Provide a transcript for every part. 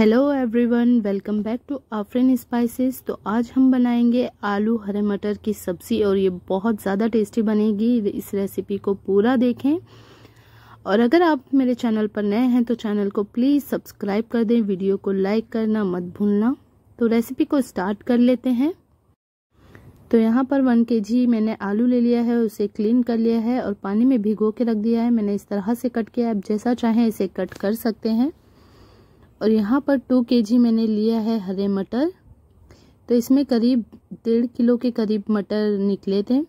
hello everyone welcome back to Afreen spices तो आज हम बनाएंगे आलू हरे मटर की सब्ज़ी और ये बहुत ज़्यादा टेस्टी बनेगी इस रेसिपी को पूरा देखें और अगर आप मेरे चैनल पर नए हैं तो चैनल को प्लीज़ सब्सक्राइब कर दें वीडियो को लाइक करना मत भूलना तो रेसिपी को स्टार्ट कर लेते हैं तो यहाँ पर वन के मैंने आलू ले लिया है उसे क्लीन कर लिया है और पानी में भिगो के रख दिया है मैंने इस तरह से कट किया आप जैसा चाहें इसे कट कर सकते हैं और यहाँ पर टू के मैंने लिया है हरे मटर तो इसमें करीब डेढ़ किलो के करीब मटर निकले थे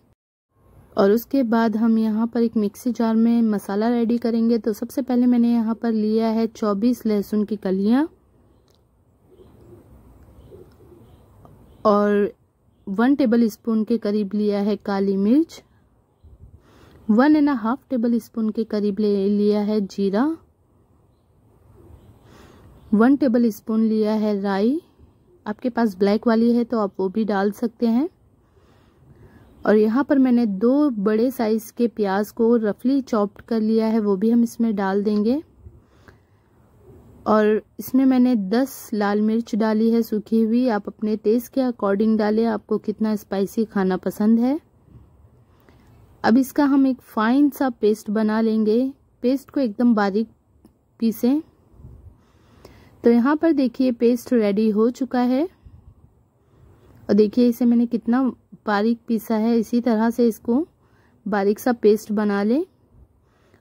और उसके बाद हम यहाँ पर एक मिक्सी जार में मसाला रेडी करेंगे तो सबसे पहले मैंने यहाँ पर लिया है चौबीस लहसुन की कलियाँ और वन टेबल स्पून के करीब लिया है काली मिर्च one and half tablespoon के करीब लिया है जीरा वन टेबल स्पून लिया है राई आपके पास ब्लैक वाली है तो आप वो भी डाल सकते हैं और यहाँ पर मैंने दो बड़े साइज़ के प्याज को रफली चॉप्ड कर लिया है वो भी हम इसमें डाल देंगे और इसमें मैंने 10 लाल मिर्च डाली है सूखी हुई आप अपने टेस्ट के अकॉर्डिंग डालें आपको कितना स्पाइसी खाना पसंद है अब इसका हम एक फ़ाइन सा पेस्ट बना लेंगे पेस्ट को एकदम बारीक पीसें तो यहाँ पर देखिए पेस्ट रेडी हो चुका है और देखिए इसे मैंने कितना बारीक पीसा है इसी तरह से इसको बारीक सा पेस्ट बना लें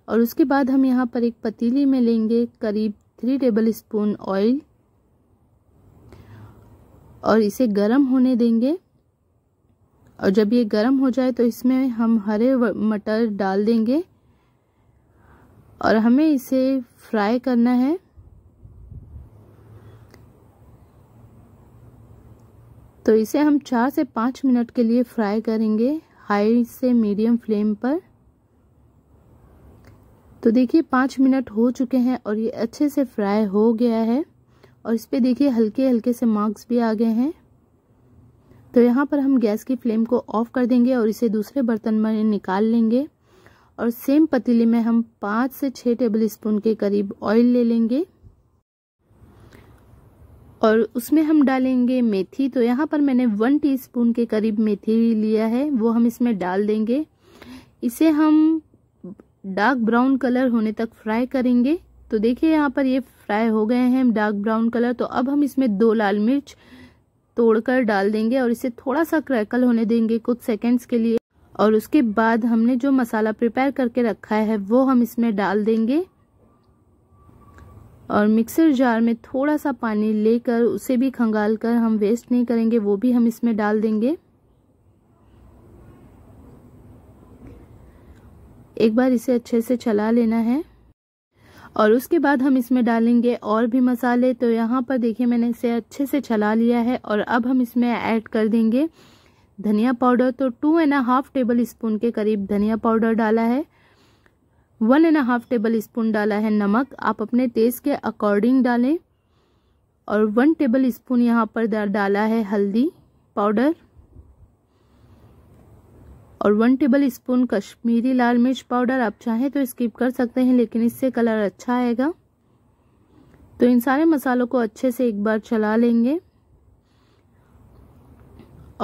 और उसके बाद हम यहाँ पर एक पतीली में लेंगे करीब थ्री टेबल स्पून ऑयल और इसे गरम होने देंगे और जब ये गरम हो जाए तो इसमें हम हरे मटर डाल देंगे और हमें इसे फ्राई करना है तो इसे हम चार से पाँच मिनट के लिए फ्राई करेंगे हाई से मीडियम फ्लेम पर तो देखिए पाँच मिनट हो चुके हैं और ये अच्छे से फ्राई हो गया है और इस पर देखिए हल्के हल्के से मार्क्स भी आ गए हैं तो यहाँ पर हम गैस की फ्लेम को ऑफ़ कर देंगे और इसे दूसरे बर्तन में निकाल लेंगे और सेम पतीली में हम पाँच से छः टेबल स्पून के करीब ऑयल ले लेंगे और उसमें हम डालेंगे मेथी तो यहाँ पर मैंने वन टीस्पून के करीब मेथी लिया है वो हम इसमें डाल देंगे इसे हम डार्क ब्राउन कलर होने तक फ्राई करेंगे तो देखिए यहाँ पर ये फ्राई हो गए हैं डार्क ब्राउन कलर तो अब हम इसमें दो लाल मिर्च तोड़कर डाल देंगे और इसे थोड़ा सा क्रैकल होने देंगे कुछ सेकेंड्स के लिए और उसके बाद हमने जो मसाला प्रिपेयर करके रखा है वो हम इसमें डाल देंगे और मिक्सर जार में थोड़ा सा पानी लेकर उसे भी खंगाल कर हम वेस्ट नहीं करेंगे वो भी हम इसमें डाल देंगे एक बार इसे अच्छे से चला लेना है और उसके बाद हम इसमें डालेंगे और भी मसाले तो यहाँ पर देखिए मैंने इसे अच्छे से चला लिया है और अब हम इसमें ऐड कर देंगे धनिया पाउडर तो two and half tablespoon के करीब धनिया पाउडर डाला है one and half tablespoon डाला है नमक आप अपने टेस्ट के अकॉर्डिंग डालें और वन टेबल स्पून यहाँ पर डाला है हल्दी पाउडर और वन टेबल स्पून कश्मीरी लाल मिर्च पाउडर आप चाहें तो स्किप कर सकते हैं लेकिन इससे कलर अच्छा आएगा तो इन सारे मसालों को अच्छे से एक बार चला लेंगे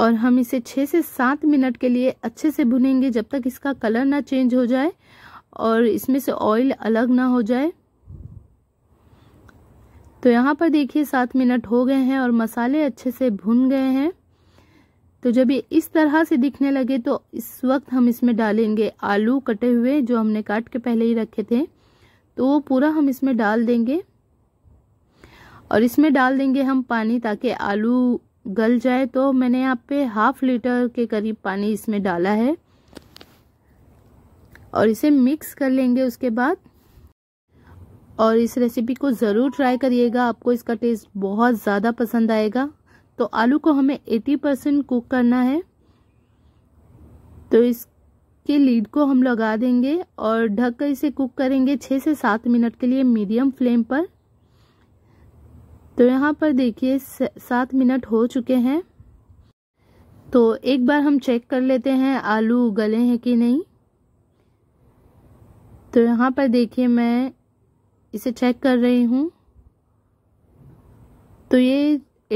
और हम इसे छः से सात मिनट के लिए अच्छे से भुनेंगे जब तक इसका कलर ना चेंज हो जाए और इसमें से ऑयल अलग ना हो जाए तो यहाँ पर देखिए सात मिनट हो गए हैं और मसाले अच्छे से भुन गए हैं तो जब ये इस तरह से दिखने लगे तो इस वक्त हम इसमें डालेंगे आलू कटे हुए जो हमने काट के पहले ही रखे थे तो वो पूरा हम इसमें डाल देंगे और इसमें डाल देंगे हम पानी ताकि आलू गल जाए तो मैंने यहाँ पे हाफ लीटर के करीब पानी इसमें डाला है और इसे मिक्स कर लेंगे उसके बाद और इस रेसिपी को ज़रूर ट्राई करिएगा आपको इसका टेस्ट बहुत ज़्यादा पसंद आएगा तो आलू को हमें 80 परसेंट कुक करना है तो इसके लीड को हम लगा देंगे और ढक कर इसे कुक करेंगे छः से सात मिनट के लिए मीडियम फ्लेम पर तो यहाँ पर देखिए सात मिनट हो चुके हैं तो एक बार हम चेक कर लेते हैं आलू गले हैं कि नहीं तो यहाँ पर देखिए मैं इसे चेक कर रही हूँ तो ये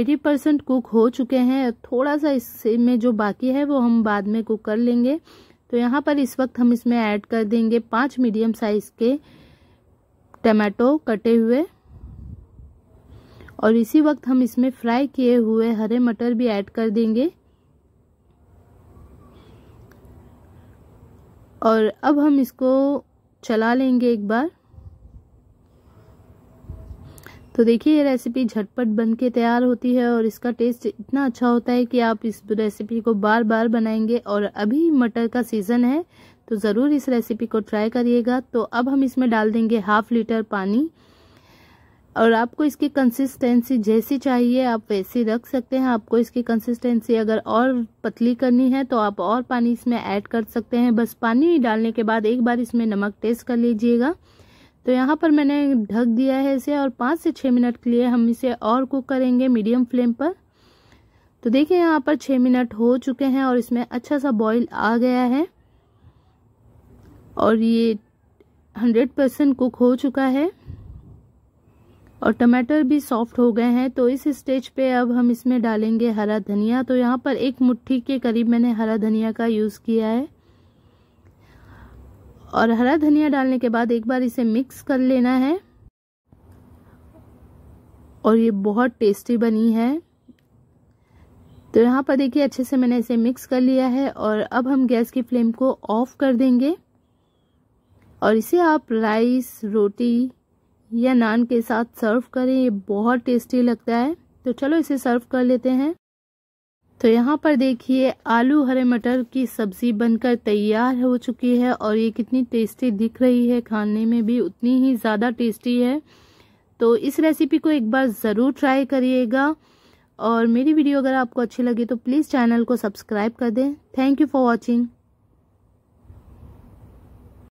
एटी परसेंट कुक हो चुके हैं थोड़ा सा इसमें जो बाकी है वो हम बाद में कुक कर लेंगे तो यहाँ पर इस वक्त हम इसमें ऐड कर देंगे पाँच मीडियम साइज़ के टमाटो कटे हुए और इसी वक्त हम इसमें फ्राई किए हुए हरे मटर भी ऐड कर देंगे और अब हम इसको चला लेंगे एक बार तो देखिए ये रेसिपी झटपट बन के तैयार होती है और इसका टेस्ट इतना अच्छा होता है कि आप इस रेसिपी को बार बार बनाएंगे और अभी मटर का सीज़न है तो ज़रूर इस रेसिपी को ट्राई करिएगा तो अब हम इसमें डाल देंगे हाफ लीटर पानी और आपको इसकी कंसिस्टेंसी जैसी चाहिए आप वैसी रख सकते हैं आपको इसकी कंसिस्टेंसी अगर और पतली करनी है तो आप और पानी इसमें ऐड कर सकते हैं बस पानी डालने के बाद एक बार इसमें नमक टेस्ट कर लीजिएगा तो यहाँ पर मैंने ढक दिया है इसे और पाँच से छः मिनट के लिए हम इसे और कुक करेंगे मीडियम फ्लेम पर तो देखिए यहाँ पर छः मिनट हो चुके हैं और इसमें अच्छा सा बॉयल आ गया है और ये हंड्रेड परसेंट कुक हो चुका है और टमाटर भी सॉफ्ट हो गए हैं तो इस स्टेज पे अब हम इसमें डालेंगे हरा धनिया तो यहाँ पर एक मुट्ठी के करीब मैंने हरा धनिया का यूज़ किया है और हरा धनिया डालने के बाद एक बार इसे मिक्स कर लेना है और ये बहुत टेस्टी बनी है तो यहाँ पर देखिए अच्छे से मैंने इसे मिक्स कर लिया है और अब हम गैस की फ्लेम को ऑफ कर देंगे और इसे आप राइस रोटी या नान के साथ सर्व करें ये बहुत टेस्टी लगता है तो चलो इसे सर्व कर लेते हैं तो यहाँ पर देखिए आलू हरे मटर की सब्जी बनकर तैयार हो चुकी है और ये कितनी टेस्टी दिख रही है खाने में भी उतनी ही ज़्यादा टेस्टी है तो इस रेसिपी को एक बार ज़रूर ट्राई करिएगा और मेरी वीडियो अगर आपको अच्छी लगी तो प्लीज़ चैनल को सब्सक्राइब कर दें थैंक यू फॉर वॉचिंग